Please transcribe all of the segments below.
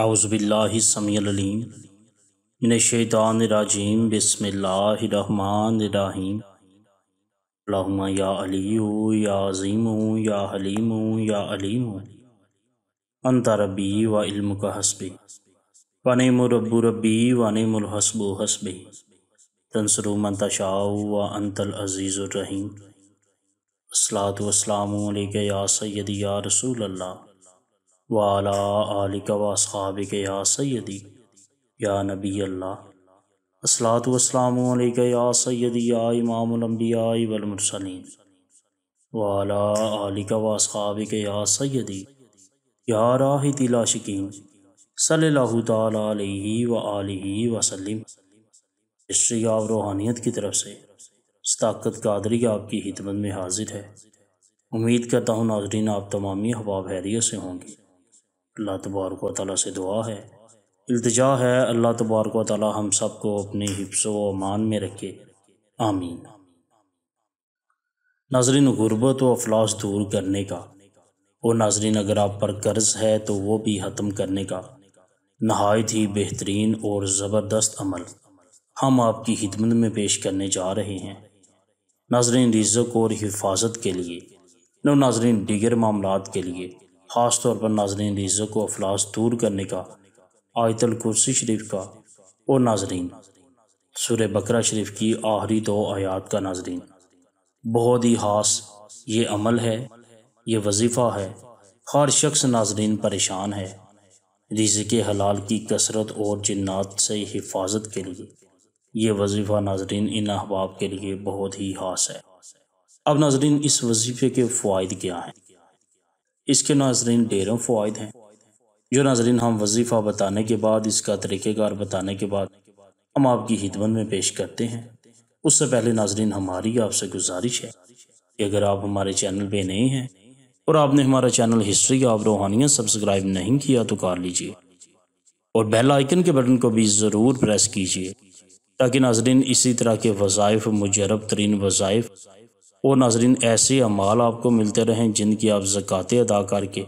आउज़बिल्लासमीम मिनशैतानरजीम बसमीम अल्लाहुम्मा या अली या अज़ीम या हलीम या अलीम अंता रबी व इल्म का हसबी वनम रब्बू रबी वनम हसबो हसबी तंसरु मंतशा व अंतल अज़ीज़ुररहीम असलात वसलाम या सैद या रसूल अल्लाह वाला आलिक वाबिक या सैदी या नबी अल्लाह असलात वसलामक या सैदी या इमामबिया वलमसलिन वाला आलिक वाबिक या सैदी या राह तिलाशिकीन सल्लल्लाहु ताला व आलि वसल्लम हिस्ट्री ऑफ रूहानियत की तरफ से ताकत कादरी आपकी हितमत में हाजिर है उम्मीद करता हूँ नाजरीन आप तमामी हवा हैरियत से होंगे अल्लाह तबारक वाली से दुआ है अल्तजा है अल्लाह तबारक वाली हम सबको अपने हिफ्स अमान में रखे आमीन नाजरीन गुरबत व अफलास दूर करने का और नाजरीन अगर आप पर कर्ज़ है तो वह भी ख़त्म करने का नहायत ही बेहतरीन और ज़बरदस्त अमल हम आपकी खिदमत में पेश करने जा रहे हैं नाजरीन रिजक और हिफाजत के लिए नाजरीन दिगर मामला के लिए ख़ास तौर पर नाजरीन इज़्ज़त को अफलास दूर करने का आयतल कुर्सी शरीफ का और नाजरीन सुर बकरा शरीफ की आहरी दो आयात का नाजरीन बहुत ही खास ये अमल है ये वजीफ़ा है हर शख्स नाजरीन परेशान है रिज़ हलाल की कसरत और जन्ात से हिफाजत के लिए ये वजीफ़ा नाजरीन इन अहबाब के लिए बहुत ही खास है अब नाजरीन इस वजीफ़े के फ़वाद क्या हैं इसके नाजरीन डेरों फ़ायद हैं जो नाजरीन हम वजीफ़ा बताने के बाद इसका तरीक़ार बताने के बाद हम आपकी हिदमत में पेश करते हैं उससे पहले नाजरीन हमारी आपसे गुजारिश है कि अगर आप हमारे चैनल पर नए हैं और आपने हमारा चैनल हिस्ट्री आप रूहानियत सब्सक्राइब नहीं किया तो कर लीजिए और बेल आइकन के बटन को भी ज़रूर प्रेस कीजिए ताकि नाजरीन इसी तरह के वज़ाइफ मुजरब तरीन वज़ाइफ़ और नाजरीन ऐसे अमाल आपको मिलते रहें जिनकी आप ज़क़ात अदा करके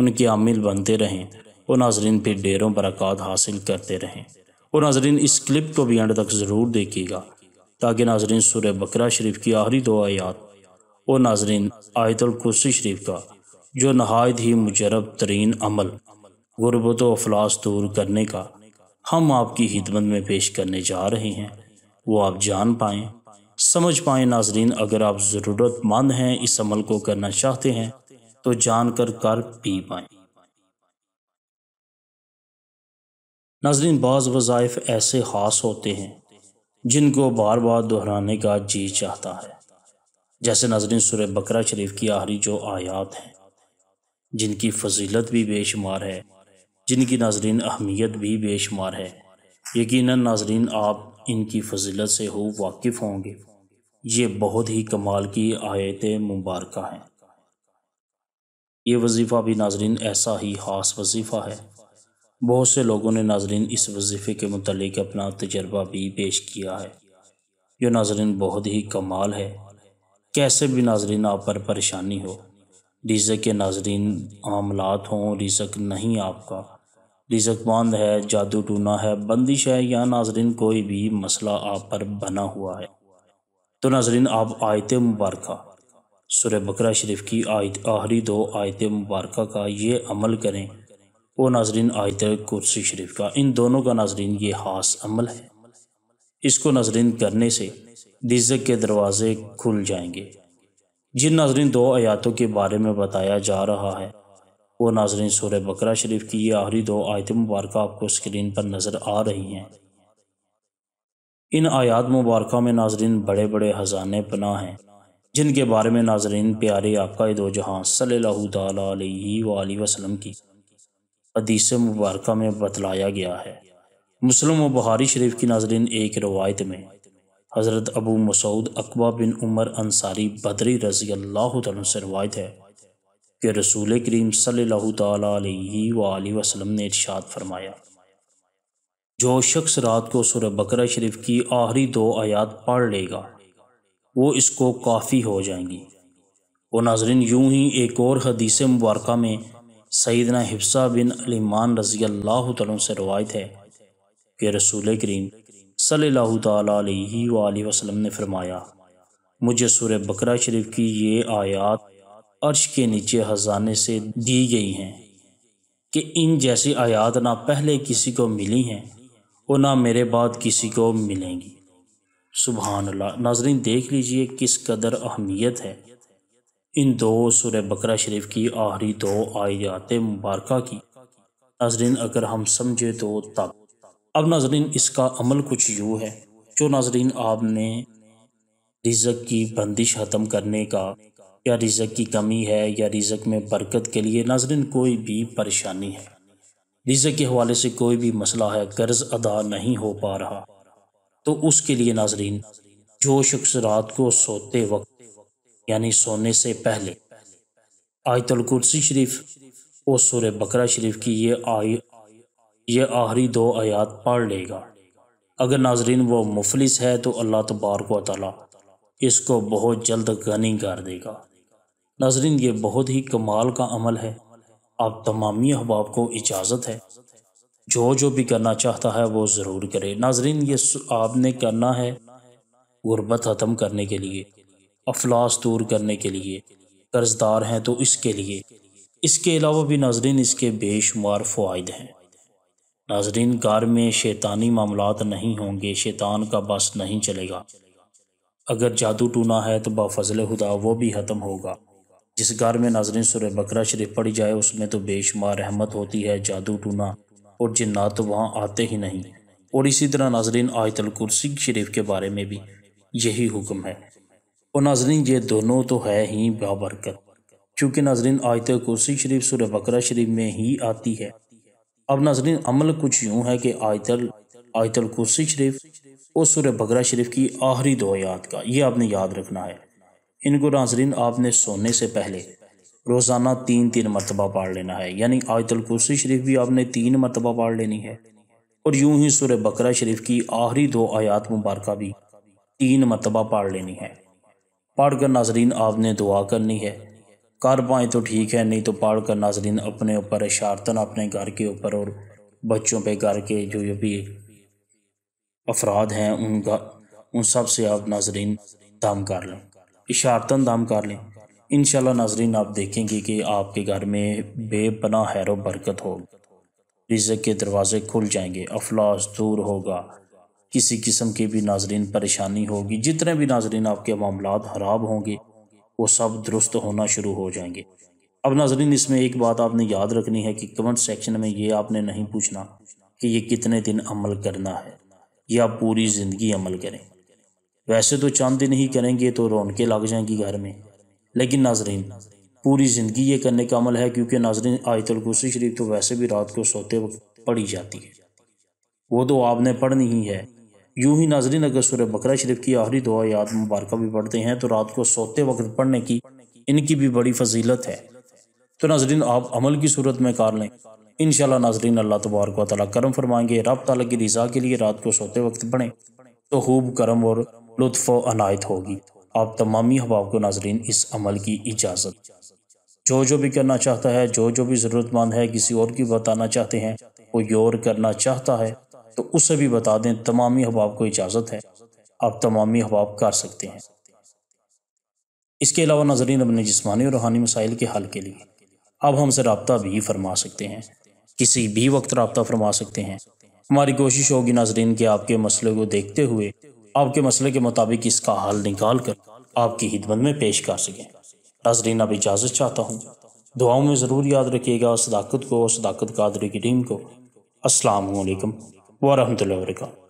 उनके आमिल बनते रहें और नाजरीन फिर डेरों बरक़ात हासिल करते रहें और नाजरीन इस क्लिप को भी एंड तक ज़रूर देखिएगा ताकि नाजरीन सुर बकरा शरीफ की आखिरी दुआयात और नाजरीन कुर्सी शरीफ का जो नहायत ही मुजरब तरीन अमल गुरबत अफलास दूर करने का हम आपकी हिदमत में पेश करने जा रहे हैं वो आप जान पाएँ समझ पाए नाजरीन अगर आप ज़रूरतमंद हैं इस अमल को करना चाहते हैं तो जानकर कर पी पाएँ नाजरीन बाज़ वज़ाइफ ऐसे ख़ास होते हैं जिनको बार बार दोहराने का जी चाहता है जैसे नाजरीन सुर बकरा शरीफ की आहरी जो आयात हैं जिनकी फजीलत भी बेशुमार है जिनकी नाजरीन अहमियत भी बेशुमार है यकीन नाजरीन आप इनकी फजीलत से हो वाकिफ़ होंगे ये बहुत ही कमाल की आयत मुबारक हैं ये वजीफ़ा भी नाजरीन ऐसा ही ख़ास वजीफ़ा है बहुत से लोगों ने नाजरीन इस वजीफ़े के मतलब अपना तजर्बा भी पेश किया है जो नाजरीन बहुत ही कमाल है कैसे भी नाजरीन आप पर परेशानी हो रिजक के नाजरीन आमलात हों रिजक नहीं आपका बंद है जादू टूना है बंदिश है या नाजरीन कोई भी मसला आप पर बना हुआ है तो नाजरीन आप आयत मुबारक सुर बकर शरीफ की आयत आहरी दो आयत मुबारक का ये अमल करें वो नाजरीन आयत कुर्सी शरीफ का इन दोनों का नाजरीन ये खास अमल है इसको नाजरीन करने से रिजक के दरवाज़े खुल जाएंगे जिन नाजरीन दो आयातों के बारे में बताया जा रहा है वो नाजरीन सूर बकरा शरीफ की ये आखिरी दो आयत मुबारक आपको स्क्रीन पर नज़र आ रही हैं इन आयात मुबारक में नाजरीन बड़े बड़े हजाने पना हैं जिनके बारे में नाजरीन प्यारे आपका दो जहाँ सल वसलम की अदीस मुबारक में बतलाया गया है मुस्लिम व बहारी शरीफ की नाजरीन एक रवायत में हज़रत अबू मसूद अकबा बिन उमर अंसारी बदरी रजी अल्लाह से रवायत है कि रसूल करीम सल्ला वसलम ने इरशाद फरमाया जो शख्स रात को सुर बकरा शरीफ की आखिरी दो आयात पढ़ लेगा वो इसको काफ़ी हो जाएंगी वो नाजरन यूं ही एक और हदीस मुबारक में सईदना हिफ्सा बिन अलीमान रजी अल्लाह तुम से रवायत है कि रसूल करीम सल्ला वसलम ने फरमाया मुझे सूर बकरा शरीफ की ये आयात अर्श के नीचे हजाने से दी गई हैं कि इन जैसी आयात ना पहले किसी को मिली हैं और ना मेरे बाद किसी को मिलेंगी सुबहान अल्लाह नाजरीन देख लीजिए किस कदर अहमियत है इन दो सुर बकरा शरीफ की आहरी दो आयात मुबारक की नाजरीन अगर हम समझे तो तब अब नाजरीन इसका अमल कुछ यूँ है जो नाजरीन आपने रिजक की बंदिश ख़त्म करने का या रिज़क की कमी है या रिज़क में बरकत के लिए नाजरन कोई भी परेशानी है रिज़क के हवाले से कोई भी मसला है कर्ज़ अदा नहीं हो पा रहा तो उसके लिए नाजरीन जो शख्स रात को सोते वक्त यानी सोने से पहले आयतल कुर्सी शरीफ और सुर बकरा शरीफ की ये आय ये आखिरी दो आयात पढ़ लेगा अगर नाजरीन वो मुफलिस है तो अल्लाह तबारक वाली इसको बहुत जल्द गनी कर देगा नाजरीन ये बहुत ही कमाल का अमल है आप तमामी अहबाब को इजाज़त है जो जो भी करना चाहता है वो ज़रूर करे नाजरीन ये आपने करना है गुर्बत ख़त्म करने के लिए अफलास दूर करने के लिए कर्जदार हैं तो इसके लिए इसके अलावा भी नाजरीन इसके बेशुमार फायद हैं नाजरीन कार में शैतानी मामला नहीं होंगे शैतान का बस नहीं चलेगा अगर जादू टूना है तो बाफजल खुदा वो भी ख़त्म होगा जिस घर में नाजरीन सुर बकरा शरीफ पढ़ी जाए उसमें तो बेशुमार रहमत होती है जादू टूना और जिन्ना तो वहाँ आते ही नहीं और इसी तरह नाजरीन आयतल कुर्सी शरीफ के बारे में भी यही हुक्म है और नाजरीन ये दोनों तो है ही बाबरकत चूँकि नाजरीन आयत कुर्सी शरीफ सुर बकरा शरीफ में ही आती है अब नाजरीन अमल कुछ यूँ है कि आयतल आयतल कुर्सी शरीफ और सुर बकरा शरीफ की आखिरी दो याद का ये आपने याद रखना है इनको नाजरीन आपने सोने से पहले रोज़ाना तीन तीन मरतबा पाड़ लेना है यानी आयतल कुर्सी शरीफ भी आपने तीन मरतबा पाड़ लेनी है और यूं ही सुर बकरा शरीफ की आखिरी दो आयात मुबारक भी तीन मरतबा पाड़ लेनी है पढ़ कर नाजरीन आपने दुआ करनी है कर पाएँ तो ठीक है नहीं तो पढ़ कर नाजरीन अपने ऊपर इशारतन अपने घर के ऊपर और बच्चों पे घर के जो ये भी अफराद हैं उनका उन सब से आप नाजरीन दम कर लें इशारतन दाम कर लें इन नाजरीन आप देखेंगे कि आपके घर में बेपना हैर बरकत हो रिजक के दरवाज़े खुल जाएंगे अफलास दूर होगा किसी किस्म की भी नाजरीन परेशानी होगी जितने भी नाजरीन आपके मामला खराब होंगे वो सब दुरुस्त होना शुरू हो जाएंगे अब नाजरीन इसमें एक बात आपने याद रखनी है कि कमेंट सेक्शन में ये आपने नहीं पूछना कि ये कितने दिन अमल करना है या पूरी ज़िंदगी अमल करें वैसे तो दिन ही करेंगे तो रौनके लग जाएंगी घर में लेकिन नाजरीन पूरी ज़िंदगी ये करने का अमल है क्योंकि नाजरीन आयतल कुर्सी शरीफ तो वैसे भी रात को सोते वक्त पढ़ी जाती है वो तो आपने पढ़नी ही है यूं ही नाजरीन अगर सूरह बकरा शरीफ की आखिरी दुआ याद मुबारक भी पढ़ते हैं तो रात को सोते वक्त पढ़ने की इनकी भी बड़ी फजीलत है तो नाजरीन आप अमल की सूरत में कार लें इन नाजरीन अल्लाह तबारक तला करम फरमाएंगे रब तला की रजा के लिए रात को सोते वक्त पढ़ें तो खूब करम और लुत्फ़ अनायत होगी आप तमामी हबाब को नाजरीन इस अमल की इजाज़त जो जो भी करना चाहता है जो जो भी ज़रूरतमंद है किसी और की बताना चाहते हैं कोई और करना चाहता है तो उसे भी बता दें तमामी हवाब को इजाज़त है आप तमामी हवाब कर सकते हैं इसके अलावा नाजरीन अपने जिसमानी और रूहानी मसाइल के हल के लिए अब हमसे रबता भी फरमा सकते हैं किसी भी वक्त रबता फरमा सकते हैं हमारी कोशिश होगी नाजरीन के आपके मसले को देखते हुए आपके मसले के मुताबिक इसका हल निकाल कर आपकी हिदमत में पेश कर सकें नाजरीन अब इजाज़त चाहता हूँ दुआओं में ज़रूर याद रखिएगा सदाकत को और सदाकत कादरी की टीम को असलकम वरहमल वरका